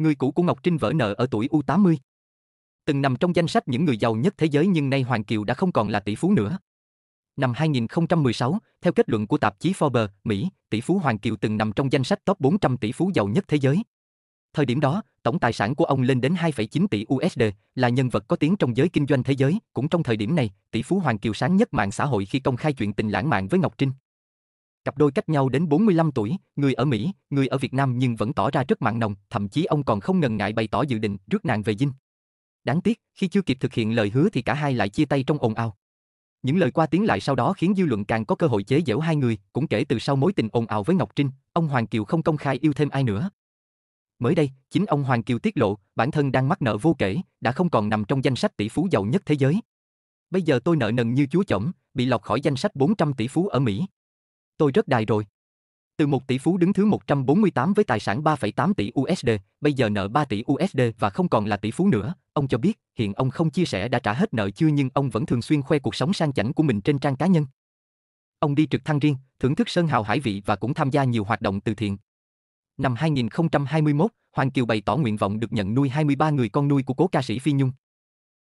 người cũ của Ngọc Trinh vỡ nợ ở tuổi U80. Từng nằm trong danh sách những người giàu nhất thế giới nhưng nay Hoàng Kiều đã không còn là tỷ phú nữa. Năm 2016, theo kết luận của tạp chí Forbes, Mỹ, tỷ phú Hoàng Kiều từng nằm trong danh sách top 400 tỷ phú giàu nhất thế giới. Thời điểm đó, tổng tài sản của ông lên đến 2,9 tỷ USD, là nhân vật có tiếng trong giới kinh doanh thế giới. Cũng trong thời điểm này, tỷ phú Hoàng Kiều sáng nhất mạng xã hội khi công khai chuyện tình lãng mạn với Ngọc Trinh. Cặp đôi cách nhau đến 45 tuổi, người ở Mỹ, người ở Việt Nam nhưng vẫn tỏ ra rất mặn nồng, thậm chí ông còn không ngần ngại bày tỏ dự định rước nàng về dinh. Đáng tiếc, khi chưa kịp thực hiện lời hứa thì cả hai lại chia tay trong ồn ào. Những lời qua tiếng lại sau đó khiến dư luận càng có cơ hội chế giễu hai người, cũng kể từ sau mối tình ồn ào với Ngọc Trinh, ông Hoàng Kiều không công khai yêu thêm ai nữa. Mới đây, chính ông Hoàng Kiều tiết lộ, bản thân đang mắc nợ vô kể, đã không còn nằm trong danh sách tỷ phú giàu nhất thế giới. Bây giờ tôi nợ nần như chúa chổng, bị lọt khỏi danh sách 400 tỷ phú ở Mỹ. Tôi rất đài rồi. Từ một tỷ phú đứng thứ 148 với tài sản 3,8 tỷ USD, bây giờ nợ 3 tỷ USD và không còn là tỷ phú nữa. Ông cho biết, hiện ông không chia sẻ đã trả hết nợ chưa nhưng ông vẫn thường xuyên khoe cuộc sống sang chảnh của mình trên trang cá nhân. Ông đi trực thăng riêng, thưởng thức sơn hào hải vị và cũng tham gia nhiều hoạt động từ thiện. Năm 2021, Hoàng Kiều bày tỏ nguyện vọng được nhận nuôi 23 người con nuôi của cố ca sĩ Phi Nhung.